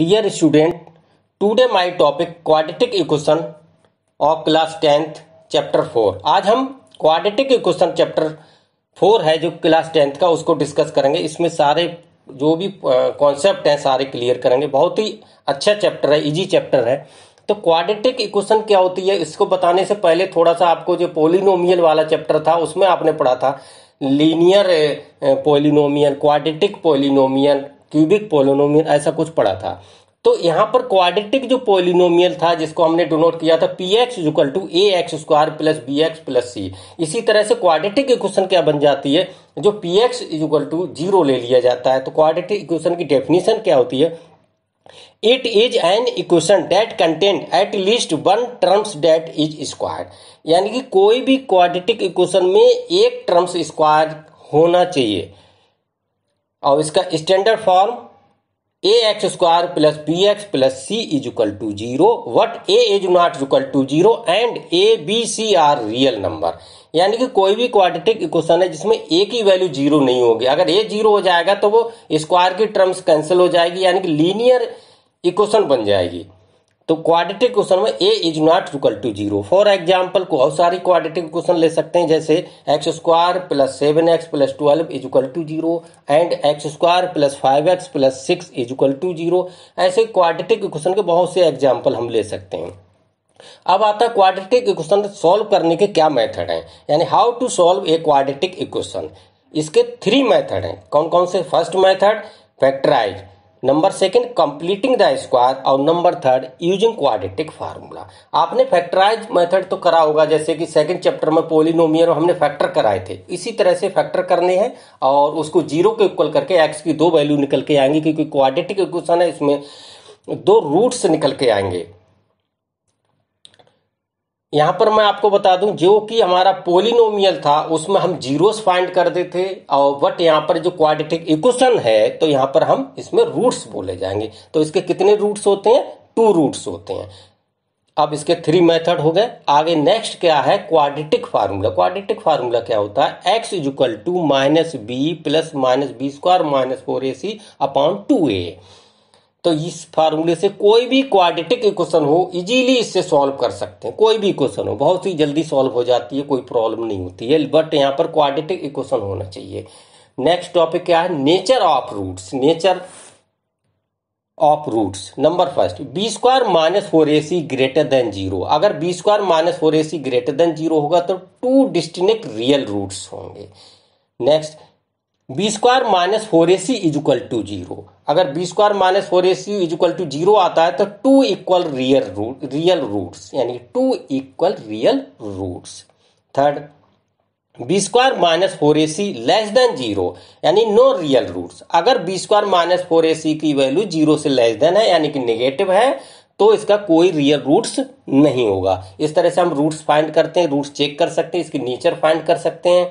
dear student today my topic quadratic equation of class tenth chapter four आज हम quadratic equation chapter four है जो class tenth का उसको डिस्कस करेंगे इसमें सारे जो भी कॉन्सेप्ट हैं सारे क्लियर करेंगे बहुत ही अच्छा चैप्टर है इजी चैप्टर है तो क्वाड्रेटिक इक्वेशन क्या होती है इसको बताने से पहले थोड़ा सा आपको जो पोलिनोमियल वाला चैप्टर था उसमें आपने पढ़ा था linear polynomial quadratic polynomial cubic polynomial ऐसा कुछ पड़ा था तो यहाँ पर क्वाड्रेटिक जो पोलिनोमियल था जिसको हमने डोनोट किया था P X equal to A x square plus B x plus C इसी तरह से क्वाड्रेटिक इक्वेशन क्या बन जाती है जो P X equal to zero ले लिया जाता है तो क्वाड्रेटिक इक्वेशन की डेफिनेशन क्या होती है it is an equation that content at least one terms that is square यानी कि कोई भी क्वाड्रेटिक इक्वेशन में एक टर्म्स स्क्वायर होना चाहिए और इसका standard form a x square plus B x plus c is equal to zero what a is not equal to zero and a b c are real number यानी कि कोई भी क्वाड्रेटिक इक्वेशन है जिसमें ए की वैल्यू जीरो नहीं होगी अगर ए जीरो हो जाएगा तो वो स्क्वायर की टर्म्स कैंसिल हो जाएगी यानी कि लीनियर इक्वेशन बन जाएगी तो क्वाड्रेटिक क्वेश्चन में a is not equal to zero for example को बहुत सारी क्वाड्रेटिक क्वेश्चन ले सकते हैं जैसे x square plus seven x plus twelve is equal to zero and x square plus five x plus six is equal to zero ऐसे quadratic question के बहुत से एग्जाम्पल हम ले सकते हैं अब आता है क्वाड्रेटिक इक्वेशन सॉल्व करने के क्या मेथड हैं यानी how to solve a quadratic equation इसके थ्री मेथड हैं कौन कौन से first method factorize number second completing the square और number third using quadratic formula आपने फैक्टराइज मेथड तो करा होगा जैसे कि सेकंड चैप्टर में पोलिनोमियर हमने फैक्टर कराए थे इसी तरह से फैक्टर करने हैं और उसको जीरो के इक्वल करके एक्स की दो वैल्यू निकल के आएंगी क्योंकि क्वाड्रेटिक इक्वेशन है इसमें दो रूट्स निकल के आएंगे यहाँ पर मैं आपको बता दूं जो कि हमारा पोलिनोमियल था उसमें हम जीरोस फाइंड करते थे और बट यहाँ पर जो क्वाड्रेटिक इक्वेशन है तो यहाँ पर हम इसमें रूट्स बोले जाएंगे तो इसके कितने रूट्स होते हैं टू रूट्स होते हैं अब इसके थ्री मेथड हो गए आगे नेक्स्ट क्या है क्वाड्रेटिक फार्मूला क्वाड्रेटिक फार्मूला क्या होता है x is equal to minus b plus minus b square minus four a c upon two a तो इस फार्मूले से कोई भी क्वाड्रेटिक इक्वेशन हो इजीली इससे सॉल्व कर सकते हैं कोई भी इक्वेशन हो बहुत ही जल्दी सॉल्व हो जाती है कोई प्रॉब्लम नहीं होती है बट यहाँ पर क्वाड्रेटिक इक्वेशन होना चाहिए नेक्स्ट टॉपिक क्या है nature of roots nature of roots number first b square minus four a c greater than zero अगर b square minus four a c greater than zero होगा तो two distinct real roots होंगे next b square minus four a c is equal to zero अगर b square minus four a c is equal to zero आता है तो two equal real root real roots यानी to equal real roots third b square minus four a c less than zero यानी no real roots अगर b square minus four a c की value zero से less than है यानी कि negative है तो इसका कोई रियल रूट्स नहीं होगा इस तरह से हम रूट्स फाइंड करते हैं रूट्स चेक कर सकते हैं इसकी नेचर फाइंड कर सकते हैं